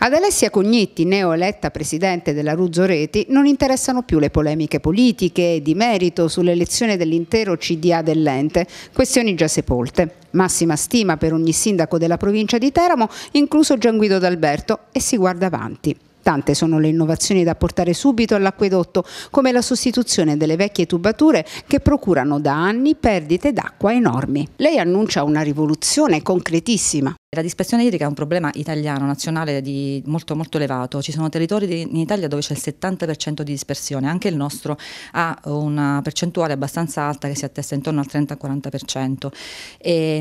Ad Alessia Cognetti, neoeletta presidente della Ruzzo Reti, non interessano più le polemiche politiche e di merito sull'elezione dell'intero CDA dell'ente, questioni già sepolte. Massima stima per ogni sindaco della provincia di Teramo, incluso Gian Guido D'Alberto, e si guarda avanti. Tante sono le innovazioni da portare subito all'acquedotto, come la sostituzione delle vecchie tubature che procurano da anni perdite d'acqua enormi. Lei annuncia una rivoluzione concretissima. La dispersione idrica è un problema italiano, nazionale, molto, molto elevato. Ci sono territori in Italia dove c'è il 70% di dispersione, anche il nostro ha una percentuale abbastanza alta che si attesta intorno al 30-40%.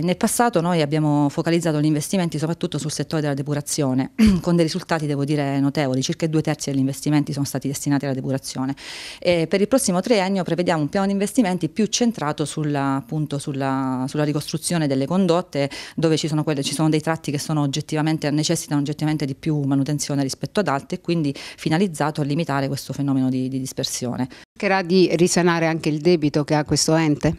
Nel passato noi abbiamo focalizzato gli investimenti soprattutto sul settore della depurazione, con dei risultati devo dire notevoli, circa due terzi degli investimenti sono stati destinati alla depurazione. E per il prossimo triennio prevediamo un piano di investimenti più centrato sulla, appunto, sulla, sulla ricostruzione delle condotte, dove ci sono, quelle, ci sono dei dei tratti che oggettivamente, necessitano oggettivamente di più manutenzione rispetto ad altri e quindi finalizzato a limitare questo fenomeno di, di dispersione. Cercherà di risanare anche il debito che ha questo ente?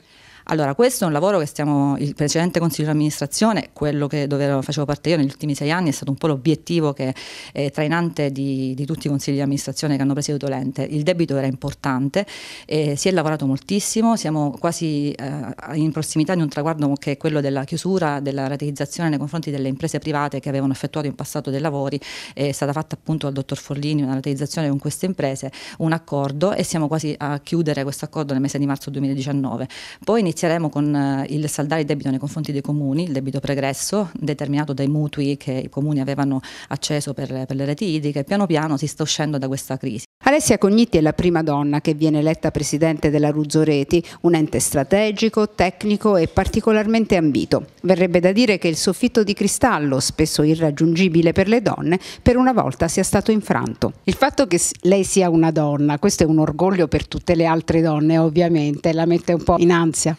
Allora, questo è un lavoro che stiamo, il precedente consiglio di amministrazione, quello che, dove facevo parte io negli ultimi sei anni, è stato un po' l'obiettivo che, eh, trainante di, di, tutti i consigli di amministrazione che hanno presieduto l'ente. Il debito era importante, eh, si è lavorato moltissimo, siamo quasi eh, in prossimità di un traguardo che è quello della chiusura della rateizzazione nei confronti delle imprese private che avevano effettuato in passato dei lavori, è stata fatta appunto dal dottor Forlini una rateizzazione con queste imprese, un accordo e siamo quasi a chiudere questo accordo nel mese di marzo 2019. Poi Inizieremo con eh, il saldare il debito nei confronti dei comuni, il debito pregresso determinato dai mutui che i comuni avevano acceso per, per le reti idriche. Piano piano si sta uscendo da questa crisi. Alessia Cognitti è la prima donna che viene eletta presidente della Ruzzoreti, un ente strategico, tecnico e particolarmente ambito. Verrebbe da dire che il soffitto di cristallo, spesso irraggiungibile per le donne, per una volta sia stato infranto. Il fatto che lei sia una donna, questo è un orgoglio per tutte le altre donne ovviamente, la mette un po' in ansia.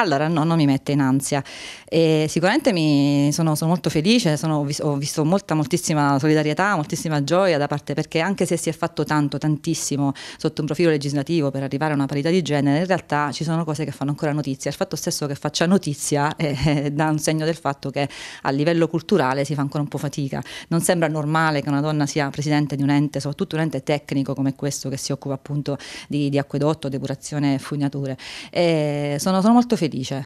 allora no, non mi mette in ansia. E sicuramente mi sono, sono molto felice, sono, ho visto molta, moltissima solidarietà, moltissima gioia da parte, perché anche se si è fatto tanto, tantissimo sotto un profilo legislativo per arrivare a una parità di genere, in realtà ci sono cose che fanno ancora notizia. Il fatto stesso che faccia notizia eh, dà un segno del fatto che a livello culturale si fa ancora un po' fatica. Non sembra normale che una donna sia presidente di un ente, soprattutto un ente tecnico come questo che si occupa appunto di, di acquedotto, depurazione e fognature. sono, sono molto felice dice